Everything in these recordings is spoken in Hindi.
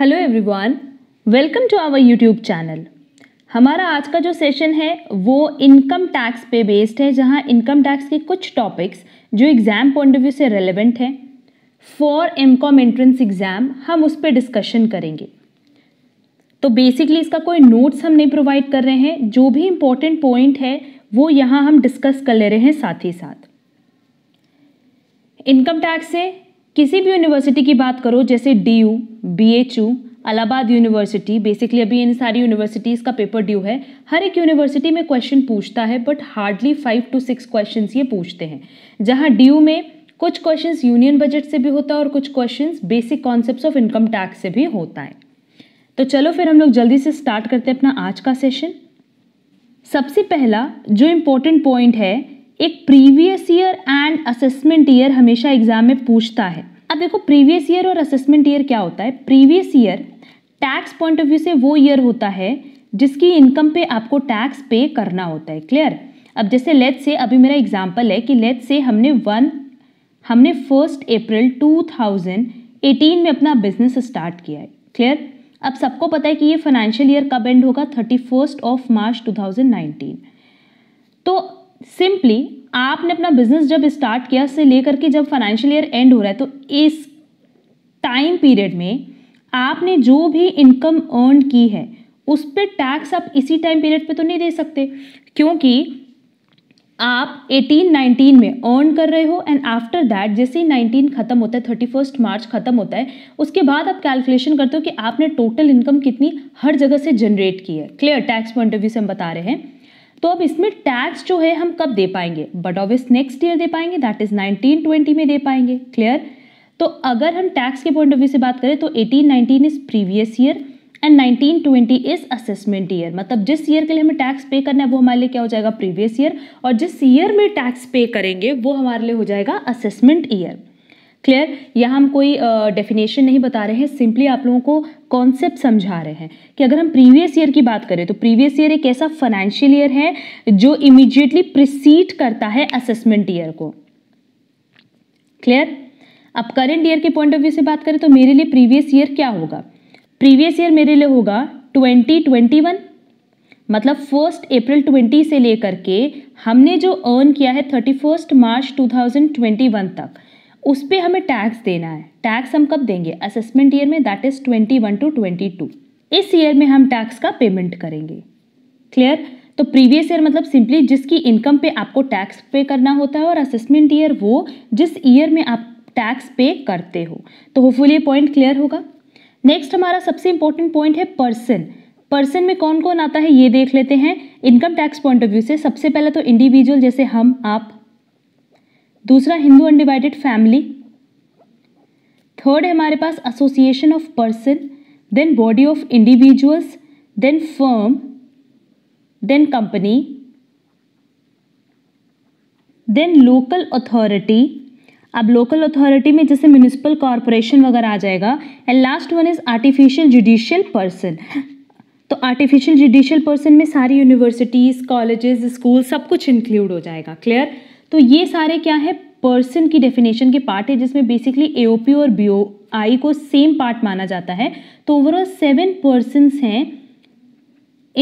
hello everyone welcome to our YouTube channel हमारा आज का जो सेशन है वो इनकम टैक्स पे बेस्ड है जहां इनकम टैक्स के कुछ टॉपिक्स जो एग्ज़ाम पॉइंट ऑफ व्यू से रेलेवेंट हैं for M com entrance exam हम उस पर डिस्कशन करेंगे तो बेसिकली इसका कोई नोट्स हम नहीं प्रोवाइड कर रहे हैं जो भी इम्पोर्टेंट पॉइंट है वो यहाँ हम डिस्कस कर ले रहे हैं साथ ही साथ इनकम टैक्स से किसी भी यूनिवर्सिटी की बात करो जैसे D U B H U Allahabad University basically अभी इन सारी यूनिवर्सिटीज़ का पेपर ड्यू है हर एक यूनिवर्सिटी में क्वेश्चन पूछता है but hardly five to six question ये पूछते हैं जहाँ डी यू में कुछ क्वेश्चंस यूनियन बजट से भी होता है और कुछ questions basic concepts of income tax से भी होता है तो चलो फिर हम लोग जल्दी से स्टार्ट करते हैं अपना आज का सेशन सबसे पहला जो इम्पोर्टेंट पॉइंट है एक previous year and assessment year हमेशा एग्जाम में पूछता है अब देखो प्रीवियस ईयर और असेसमेंट ईयर क्या होता है previous year tax point of view से वो ईयर होता है जिसकी इनकम पे आपको टैक्स पे करना होता है क्लियर अब जैसे लेट से अभी मेरा एग्जाम्पल है कि लेट से हमने वन हमने फर्स्ट अप्रैल 2018 में अपना बिजनेस स्टार्ट किया है क्लियर अब सबको पता है कि ये फाइनेंशियल ईयर कब एंड होगा thirty first of March nineteen तो सिंपली आपने अपना बिजनेस जब स्टार्ट किया से लेकर के जब फाइनेंशियल ईयर एंड हो रहा है तो इस टाइम पीरियड में आपने जो भी इनकम अर्न की है उस पर टैक्स आप इसी टाइम पीरियड पे तो नहीं दे सकते क्योंकि आप 18 19 में अर्न कर रहे हो एंड आफ्टर दैट जैसे ही 19 खत्म होता है थर्टी फर्स्ट मार्च खत्म होता है उसके बाद आप कैलकुलेशन करते हो कि आपने टोटल इनकम कितनी हर जगह से जनरेट की है clear tax point of view से हम बता रहे हैं तो अब इसमें टैक्स जो है हम कब दे पाएंगे बट ऑबियस नेक्स्ट ईयर दे पाएंगे दैट इज नाइनटीन ट्वेंटी में दे पाएंगे क्लियर तो अगर हम टैक्स के पॉइंट ऑफ व्यू से बात करें तो eighteen nineteen is previous year and nineteen twenty is assessment year मतलब जिस ईयर के लिए हमें टैक्स पे करना है वो हमारे लिए क्या हो जाएगा प्रीवियस ईयर और जिस ईयर में टैक्स पे करेंगे वो हमारे लिए हो जाएगा असेसमेंट ईयर क्लियर यहाँ हम कोई डेफिनेशन uh, नहीं बता रहे हैं सिंपली आप लोगों को कॉन्सेप्ट समझा रहे हैं कि अगर हम प्रीवियस ईयर की बात करें तो प्रीवियस ईयर एक ऐसा फाइनेंशियल ईयर है जो इमीडिएटली प्रिसीड करता है असेसमेंट ईयर को क्लियर अब करेंट ईयर के पॉइंट ऑफ व्यू से बात करें तो मेरे लिए प्रीवियस ईयर क्या होगा प्रीवियस ईयर मेरे लिए होगा 2021 मतलब फर्स्ट अप्रैल 20 से लेकर के हमने जो अर्न किया है 31 मार्च 2021 तक उस पर हमें टैक्स देना है टैक्स हम कब देंगे असेसमेंट ईयर में that is twenty one to twenty two इस ईयर में हम टैक्स का पेमेंट करेंगे क्लियर तो प्रीवियस ईयर मतलब सिंपली जिसकी इनकम पे आपको टैक्स पे करना होता है और असेसमेंट ईयर वो जिस ईयर में आप टैक्स पे करते हो तो होपफुली ये पॉइंट क्लियर होगा नेक्स्ट हमारा सबसे इंपॉर्टेंट पॉइंट है पर्सन पर्सन में कौन कौन आता है ये देख लेते हैं income tax point of view से सबसे पहले तो इंडिविजुअल जैसे हम आप दूसरा हिंदू अनडिवाइडेड फैमिली थर्ड है हमारे पास association of person then body of individuals then firm then company then local authority अब लोकल अथॉरिटी में जैसे म्यूनिसिपल कॉरपोरेशन वगैरह आ जाएगा and last one is artificial judicial person तो आर्टिफिशियल जुडिशियल पर्सन में सारी यूनिवर्सिटीज़ कॉलेजेस स्कूल सब कुछ इंक्लूड हो जाएगा क्लियर तो ये सारे क्या है पर्सन की डेफिनेशन के पार्ट है जिसमें बेसिकली एओपी और बी आई को सेम पार्ट माना जाता है तो ओवरऑल सेवन पर्सन हैं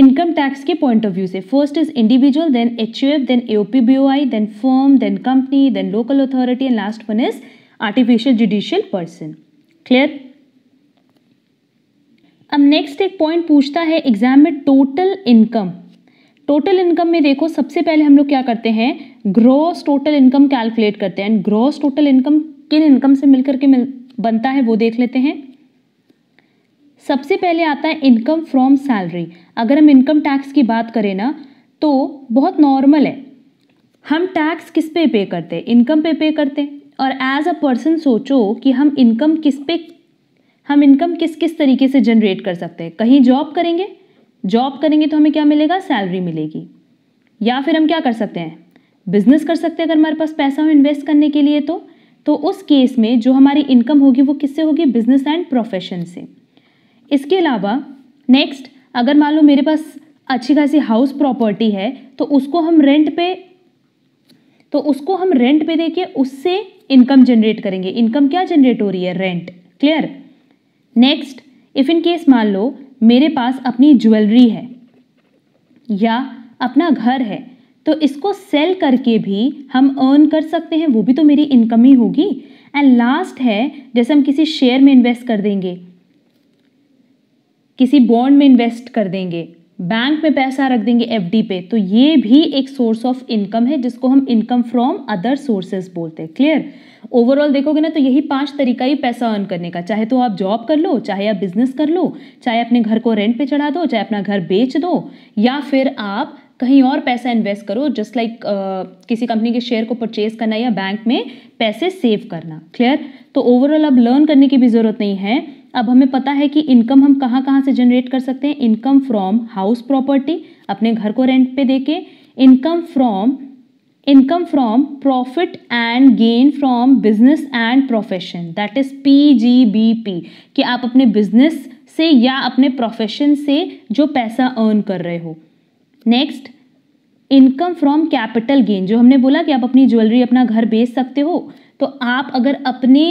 इनकम टैक्स के पॉइंट ऑफ व्यू से first is individual then H U F then A P B O I then firm then company then local authority and last one is artificial judicial person clear अब नेक्स्ट एक पॉइंट पूछता है एग्जाम में टोटल इनकम टोटल इनकम में देखो सबसे पहले हम लोग क्या करते हैं ग्रॉस टोटल इनकम कैलकुलेट करते हैं एंड ग्रॉस टोटल इनकम किन इनकम से मिलकर के मिल बनता है वो देख लेते हैं सबसे पहले आता है इनकम फ्रॉम सैलरी अगर हम इनकम टैक्स की बात करें ना तो बहुत नॉर्मल है हम टैक्स किस पे पे करते हैं इनकम पे पे करते हैं और एज अ पर्सन सोचो कि हम इनकम किस पे हम इनकम किस किस तरीके से जनरेट कर सकते हैं कहीं जॉब करेंगे जॉब करेंगे तो हमें क्या मिलेगा सैलरी मिलेगी या फिर हम क्या कर सकते हैं बिजनेस कर सकते हैं अगर हमारे पास पैसा हो इन्वेस्ट करने के लिए तो तो उस केस में जो हमारी इनकम होगी वो किससे होगी बिजनेस एंड प्रोफेशन से इसके अलावा नेक्स्ट अगर मान लो मेरे पास अच्छी खासी हाउस प्रॉपर्टी है तो उसको हम रेंट पे तो उसको हम रेंट पे देके उससे इनकम जनरेट करेंगे इनकम क्या जनरेट हो रही है rent clear next if in case मान लो मेरे पास अपनी ज्वेलरी है या अपना घर है तो इसको सेल करके भी हम अर्न कर सकते हैं वो भी तो मेरी इनकम ही होगी एंड लास्ट है जैसे हम किसी शेयर में इन्वेस्ट कर देंगे किसी बॉन्ड में इन्वेस्ट कर देंगे बैंक में पैसा रख देंगे एफडी पे तो ये भी एक सोर्स ऑफ इनकम है जिसको हम इनकम फ्रॉम अदर सोर्सेज बोलते हैं क्लियर ओवरऑल देखोगे ना तो यही पांच तरीका ही पैसा अर्न करने का चाहे तो आप जॉब कर लो चाहे आप बिजनेस कर लो चाहे अपने घर को रेंट पे चढ़ा दो चाहे अपना घर बेच दो या फिर आप कहीं और पैसा इन्वेस्ट करो जस्ट लाइक like, uh, किसी कंपनी के शेयर को परचेज करना या बैंक में पैसे सेव करना क्लियर तो ओवरऑल अब लर्न करने की भी ज़रूरत नहीं है अब हमें पता है कि इनकम हम कहाँ कहाँ से जनरेट कर सकते हैं इनकम फ्रॉम हाउस प्रॉपर्टी अपने घर को रेंट पे देके income from income from profit and gain from business and profession that is P G B P कि आप अपने बिजनेस से या अपने प्रोफेशन से जो पैसा अर्न कर रहे हो next income from capital gain जो हमने बोला कि आप अपनी ज्वेलरी अपना घर बेच सकते हो तो आप अगर अपने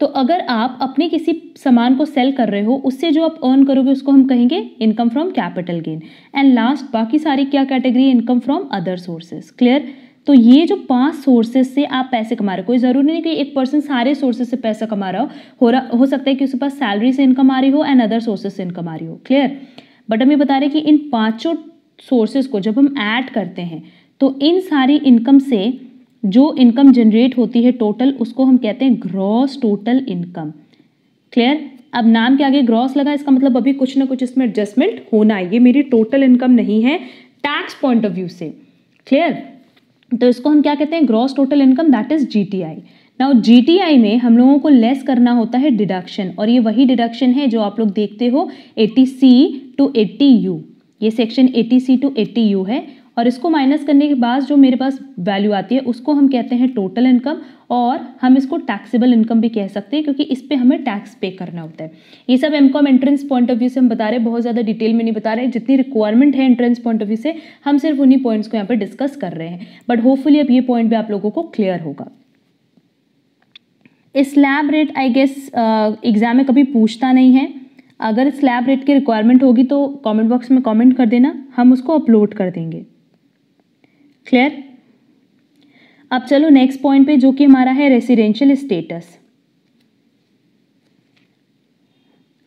तो अगर आप अपने किसी सामान को सेल कर रहे हो उससे जो आप अर्न करोगे उसको हम कहेंगे income from capital gain and last बाकी सारी क्या category income from other sources clear तो ये जो पांच सोर्सेज से आप पैसे कमा रहे हो कोई ज़रूरी नहीं कि एक पर्सन सारे सोर्सेज से पैसा कमा रहा हो हो रहा हो सकता है कि उसके पास सैलरी से इनकम आ रही हो एंड अदर सोर्सेज से इनकम आ रही हो क्लियर बट हम ये बता रहे हैं कि इन पाँचों सोर्सेज को जब हम ऐड करते हैं तो इन सारी इनकम से जो इनकम जनरेट होती है टोटल उसको हम कहते हैं ग्रॉस टोटल इनकम क्लियर अब नाम के आगे ग्रॉस लगा इसका मतलब अभी कुछ ना कुछ इसमें एडजस्टमेंट होना है ये मेरी टोटल इनकम नहीं है टैक्स पॉइंट ऑफ व्यू से क्लियर तो इसको हम क्या कहते हैं gross total income that is GTI now GTI में हम लोगों को लेस करना होता है डिडक्शन और ये वही डिडक्शन है जो आप लोग देखते हो eighty C to eighty U ये section eighty C to eighty U है और इसको माइनस करने के बाद जो मेरे पास वैल्यू आती है उसको हम कहते हैं टोटल इनकम और हम इसको टैक्सेबल इनकम भी कह सकते हैं क्योंकि इस पर हमें टैक्स पे करना होता है ये सब M com entrance point of view से हम बता रहे हैं बहुत ज़्यादा डिटेल में नहीं बता रहे जितनी रिक्वायरमेंट है एंट्रेंस पॉइंट ऑफ व्यू से हम सिर्फ उन्हीं पॉइंट्स को यहाँ पर डिस्कस कर रहे हैं बट होपफुली अब ये पॉइंट भी आप लोगों को क्लियर होगा slab rate I guess exam में कभी पूछता नहीं है अगर स्लैब रेट की रिक्वायरमेंट होगी तो कमेंट बॉक्स में कमेंट कर देना हम उसको अपलोड कर देंगे क्लियर अब चलो नेक्स्ट पॉइंट पे जो कि हमारा है रेसिडेंशियल स्टेटस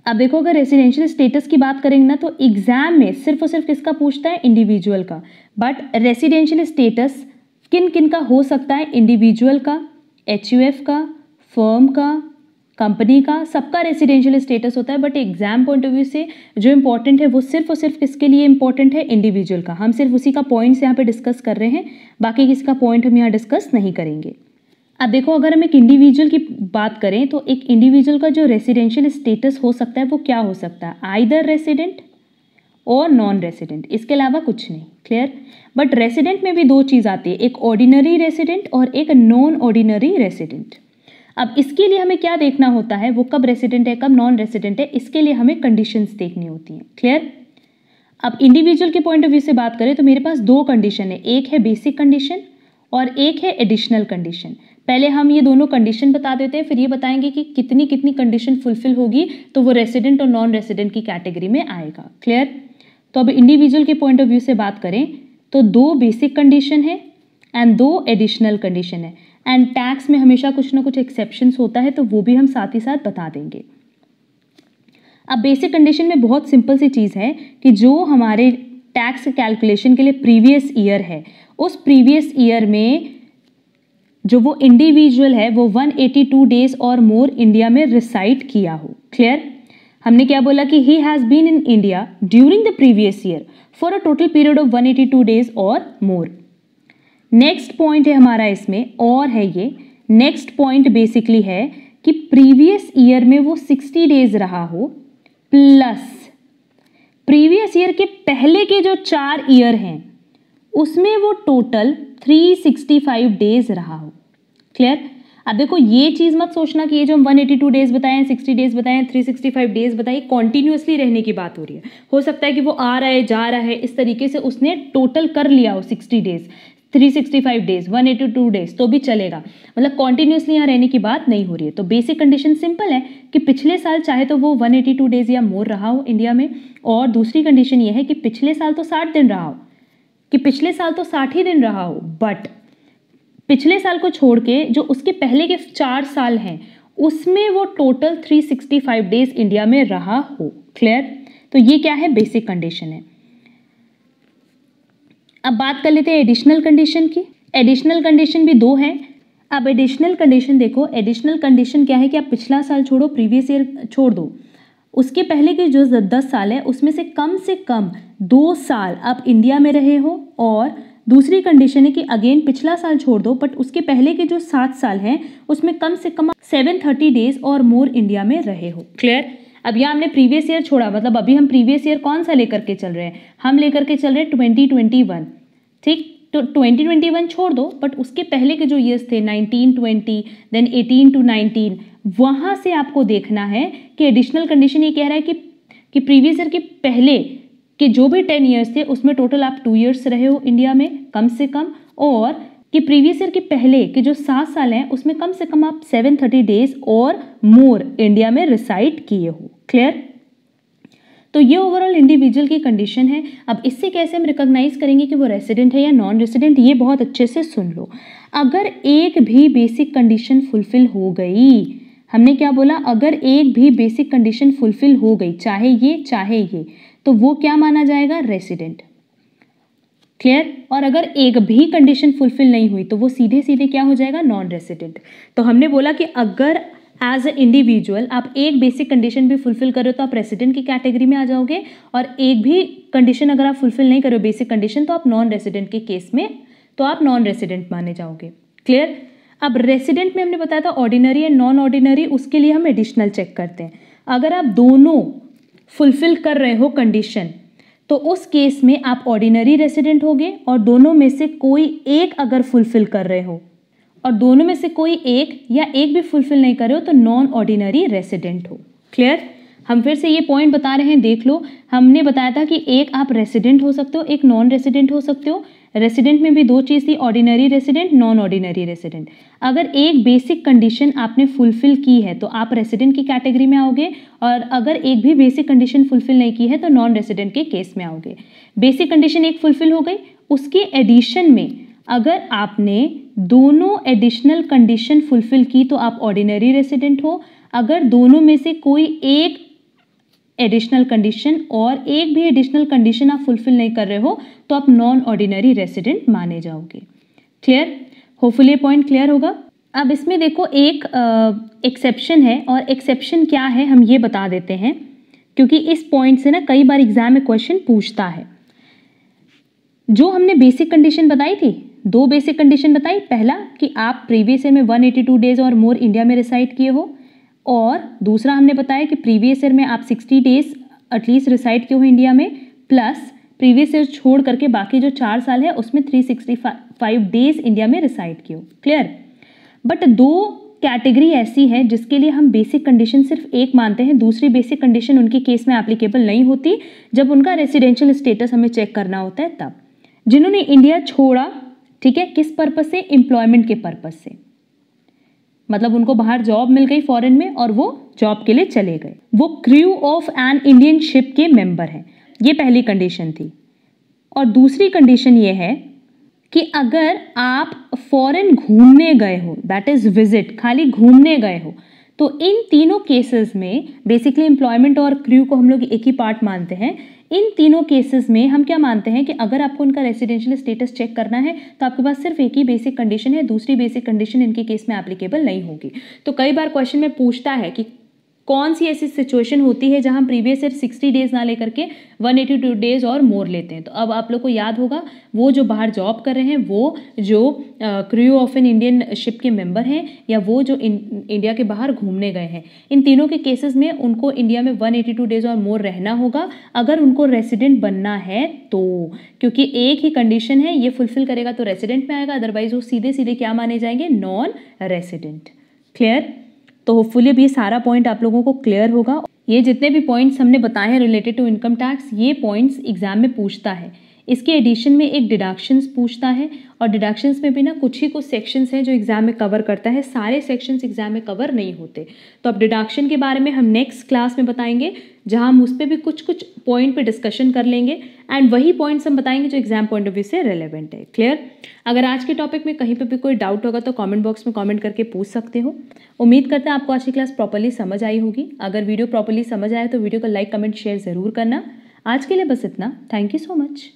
अब देखो अगर रेसिडेंशियल स्टेटस की बात करेंगे ना तो एग्जाम में सिर्फ और सिर्फ किसका पूछता है इंडिविजुअल का बट रेसिडेंशियल स्टेटस किन किन का हो सकता है इंडिविजुअल का एच का फर्म का कंपनी का सबका रेसिडेंशियल स्टेटस होता है but exam point of view से जो इंपॉर्टेंट है वो सिर्फ और सिर्फ किसके लिए इंपॉर्टेंट है इंडिविजुअल का हम सिर्फ उसी का पॉइंट्स यहाँ पे डिस्कस कर रहे हैं बाकी किसी का पॉइंट हम यहाँ डिस्कस नहीं करेंगे अब देखो अगर हम एक इंडिविजुअल की बात करें तो एक इंडिविजुअल का जो रेसिडेंशियल स्टेटस हो सकता है वो क्या हो सकता है आइदर रेसिडेंट और नॉन रेसिडेंट इसके अलावा कुछ नहीं क्लियर बट रेसिडेंट में भी दो चीज़ आती है एक ऑर्डिनरी रेसिडेंट और एक नॉन ऑर्डिनरी रेसिडेंट अब इसके लिए हमें क्या देखना होता है वो कब रेसिडेंट है कब नॉन रेसिडेंट है इसके लिए हमें कंडीशंस देखनी होती हैं क्लियर अब इंडिविजुअल के पॉइंट ऑफ व्यू से बात करें तो मेरे पास दो कंडीशन है एक है बेसिक कंडीशन और एक है एडिशनल कंडीशन पहले हम ये दोनों कंडीशन बता देते हैं फिर ये बताएंगे कि कितनी कितनी कंडीशन फुलफिल होगी तो वो रेसिडेंट और नॉन रेसिडेंट की कैटेगरी में आएगा क्लियर तो अब इंडिविजुअल के पॉइंट ऑफ व्यू से बात करें तो दो बेसिक कंडीशन है एंड दो एडिशनल कंडीशन है एंड टैक्स में हमेशा कुछ ना कुछ एक्सेप्शन होता है तो वो भी हम साथ ही साथ बता देंगे अब बेसिक कंडीशन में बहुत सिंपल सी चीज़ है कि जो हमारे टैक्स कैलकुलेशन के लिए प्रीवियस ईयर है उस प्रीवियस ईयर में जो वो इंडिविजुअल है वो 182 डेज और मोर इंडिया में रिसाइट किया हो क्लियर हमने क्या बोला कि he has been in India during the previous year for a total period of 182 days और मोर नेक्स्ट पॉइंट है हमारा इसमें और है ये नेक्स्ट पॉइंट बेसिकली है कि प्रीवियस ईयर में वो सिक्सटी डेज रहा हो प्लस प्रीवियस ईयर के पहले के जो चार ईयर हैं उसमें वो total three sixty five days रहा हो क्लियर अब देखो ये चीज़ मत सोचना कि ये जो हम वन एटी टू डेज बताए सिक्सटी डेज बताए थ्री सिक्सटी फाइव डेज बताए कॉन्टिन्यूसली रहने की बात हो रही है हो सकता है कि वो आ रहा है जा रहा है इस तरीके से उसने टोटल कर लिया हो सिक्सटी डेज 365 डेज 182 डेज तो भी चलेगा मतलब कॉन्टिन्यूसली यहाँ रहने की बात नहीं हो रही है तो बेसिक कंडीशन सिंपल है कि पिछले साल चाहे तो वो 182 डेज या मोर रहा हो इंडिया में और दूसरी कंडीशन ये है कि पिछले साल तो 60 दिन रहा हो कि पिछले साल तो 60 ही दिन रहा हो बट पिछले साल को छोड़ के जो उसके पहले के चार साल हैं उसमें वो टोटल फाइव डेज इंडिया में रहा हो क्लियर तो ये क्या है बेसिक कंडीशन है अब बात कर लेते हैं एडिशनल कंडीशन की एडिशनल कंडीशन भी दो है अब एडिशनल कंडीशन देखो एडिशनल कंडीशन क्या है कि आप पिछला साल छोड़ो प्रीवियस ईयर छोड़ दो उसके पहले के जो दस साल है उसमें से कम से कम दो साल आप इंडिया में रहे हो और दूसरी कंडीशन है कि अगेन पिछला साल छोड़ दो बट उसके पहले के जो सात साल हैं उसमें कम से कम सेवन थर्टी डेज और मोर इंडिया में रहे हो क्लियर अब यह हमने प्रीवियस ईयर छोड़ा मतलब अभी हम प्रीवियस ईयर कौन सा लेकर के चल रहे हैं हम लेकर के चल रहे हैं ट्वेंटी ट्वेंटी वन ठीक तो ट्वेंटी ट्वेंटी वन छोड़ दो बट उसके पहले के जो ईयर्स थे nineteen twenty then eighteen to nineteen वहाँ से आपको देखना है कि एडिशनल कंडीशन ये कह रहा है कि कि प्रीवियस ईयर के पहले के जो भी टेन ईयर्स थे उसमें टोटल आप टू ईयर्स रहे हो इंडिया में कम से कम और कि प्रीवियस ईयर के पहले के जो सात साल हैं उसमें कम से कम आप सेवन थर्टी डेज और मोर इंडिया में रिसाइड किए हो क्लियर तो ये ओवरऑल इंडिविजुअल की कंडीशन है अब इससे कैसे हम रिकॉग्नाइज करेंगे कि वो रेसिडेंट है या नॉन रेसिडेंट ये बहुत अच्छे से सुन लो अगर एक भी बेसिक कंडीशन फुलफिल हो गई हमने क्या बोला अगर एक भी बेसिक कंडीशन फुलफिल हो गई चाहे ये चाहे ये तो वो क्या माना जाएगा रेसिडेंट क्लियर और अगर एक भी कंडीशन फुलफिल नहीं हुई तो वो सीधे सीधे क्या हो जाएगा नॉन रेसिडेंट तो हमने बोला कि अगर एज अ इंडिविजुअल आप एक बेसिक कंडीशन भी फुलफिल करो तो आप रेसिडेंट की कैटेगरी में आ जाओगे और एक भी कंडीशन अगर आप फुलफिल नहीं करो बेसिक कंडीशन तो आप नॉन रेसिडेंट के केस में तो आप नॉन रेसिडेंट माने जाओगे क्लियर अब रेसिडेंट में हमने बताया था ऑर्डिनरी एंड नॉन ऑर्डिनरी उसके लिए हम एडिशनल चेक करते हैं अगर आप दोनों फुलफिल कर रहे हो कंडीशन तो उस केस में आप ऑर्डिनरी रेसिडेंट होगे और दोनों में से कोई एक अगर फुलफिल कर रहे हो और दोनों में से कोई एक या एक भी फुलफिल नहीं करे हो तो नॉन ऑर्डिनरी रेसिडेंट हो क्लियर हम फिर से ये पॉइंट बता रहे हैं देख लो हमने बताया था कि एक आप रेसिडेंट हो सकते हो एक नॉन रेसिडेंट हो सकते हो रेसिडेंट में भी दो चीज़ थी ordinary resident non ordinary resident अगर एक बेसिक कंडीशन आपने फुलफिल की है तो आप रेसिडेंट की कैटेगरी में आओगे और अगर एक भी बेसिक कंडीशन फुलफिल नहीं की है तो नॉन रेसिडेंट के केस में आओगे बेसिक कंडीशन एक फुलफिल हो गई उसके एडिशन में अगर आपने दोनों एडिशनल कंडीशन फुलफिल की तो आप ऑर्डिनरी रेसिडेंट हो अगर दोनों में से कोई एक एडिशनल कंडीशन और एक भी एडिशनल कंडीशन आप फुलफिल नहीं कर रहे हो तो आप नॉन ऑर्डिनरी रेसिडेंट माने जाओगे क्लियर होपफुल ये पॉइंट क्लियर होगा अब इसमें देखो एक एक्सेप्शन है और एक्सेप्शन क्या है हम ये बता देते हैं क्योंकि इस पॉइंट से ना कई बार एग्जाम में क्वेश्चन पूछता है जो हमने बेसिक कंडीशन बताई थी दो बेसिक कंडीशन बताई पहला कि आप प्रीवियस ईयर में 182 डेज और मोर इंडिया में रिसाइड किए हो और दूसरा हमने बताया कि प्रीवियस ईयर में आप 60 डेज एटलीस्ट रिसाइड किए हो इंडिया में प्लस प्रीवियस ईयर छोड़ करके बाकी जो चार साल है उसमें 365 डेज इंडिया में रिसाइड किए हो क्लियर बट दो कैटेगरी ऐसी है जिसके लिए हम बेसिक कंडीशन सिर्फ एक मानते हैं दूसरी बेसिक कंडीशन उनके केस में एप्लीकेबल नहीं होती जब उनका रेसिडेंशियल स्टेटस हमें चेक करना होता है तब जिन्होंने इंडिया छोड़ा ठीक है किस पर्पज से एम्प्लॉयमेंट के पर्पज से मतलब उनको बाहर जॉब मिल गई फॉरेन में और वो जॉब के लिए चले गए वो crew of an Indian ship के मेंबर हैं ये पहली कंडीशन थी और दूसरी कंडीशन ये है कि अगर आप फॉरेन घूमने गए हो दैट इज़ विजिट खाली घूमने गए हो तो इन तीनों केसेस में बेसिकली एम्प्लॉयमेंट और क्रू को हम लोग एक ही पार्ट मानते हैं इन तीनों केसेस में हम क्या मानते हैं कि अगर आपको उनका रेसिडेंशियल स्टेटस चेक करना है तो आपके पास सिर्फ एक ही बेसिक कंडीशन है दूसरी बेसिक कंडीशन इनके केस में एप्लीकेबल नहीं होगी तो कई बार क्वेश्चन में पूछता है कि कौन सी ऐसी सिचुएशन होती है जहां प्रीवियस ईयर सिक्सटी डेज ना लेकर के वन एटी टू डेज और मोर लेते हैं तो अब आप लोग को याद होगा वो जो बाहर जॉब कर रहे हैं वो जो crew of an Indian ship के मेंबर हैं या वो जो इन, इंडिया के बाहर घूमने गए हैं इन तीनों के केसेस में उनको इंडिया में वन एटी टू डेज और मोर रहना होगा अगर उनको रेसिडेंट बनना है तो क्योंकि एक ही कंडीशन है ये फुलफिल करेगा तो रेसिडेंट में आएगा अदरवाइज वो सीधे सीधे क्या माने जाएंगे नॉन रेसिडेंट क्लियर तो होपफुली अब सारा पॉइंट आप लोगों को क्लियर होगा ये जितने भी पॉइंट्स हमने बताए हैं रिलेटेड टू इनकम टैक्स ये पॉइंट्स एग्जाम में पूछता है इसके एडिशन में एक डिडक्शंस पूछता है और डिडक्शंस में भी ना कुछ ही कुछ सेक्शंस हैं जो एग्ज़ाम में कवर करता है सारे सेक्शंस एग्ज़ाम में कवर नहीं होते तो अब डिडक्शन के बारे में हम नेक्स्ट क्लास में बताएंगे जहां हम उस पर भी कुछ कुछ पॉइंट पे डिस्कशन कर लेंगे एंड वही पॉइंट्स हम बताएंगे जो एग्जाम पॉइंट ऑफ व्यू से रेलिवेंट है क्लियर अगर आज के टॉपिक में कहीं पर भी कोई डाउट होगा तो कॉमेंट बॉक्स में कॉमेंट करके पूछ सकते हो उम्मीद करते हैं आपको आज की क्लास प्रॉपरली समझ आई होगी अगर वीडियो प्रॉपरली समझ आए तो वीडियो को लाइक कमेंट शेयर ज़रूर करना आज के लिए बस इतना थैंक यू सो मच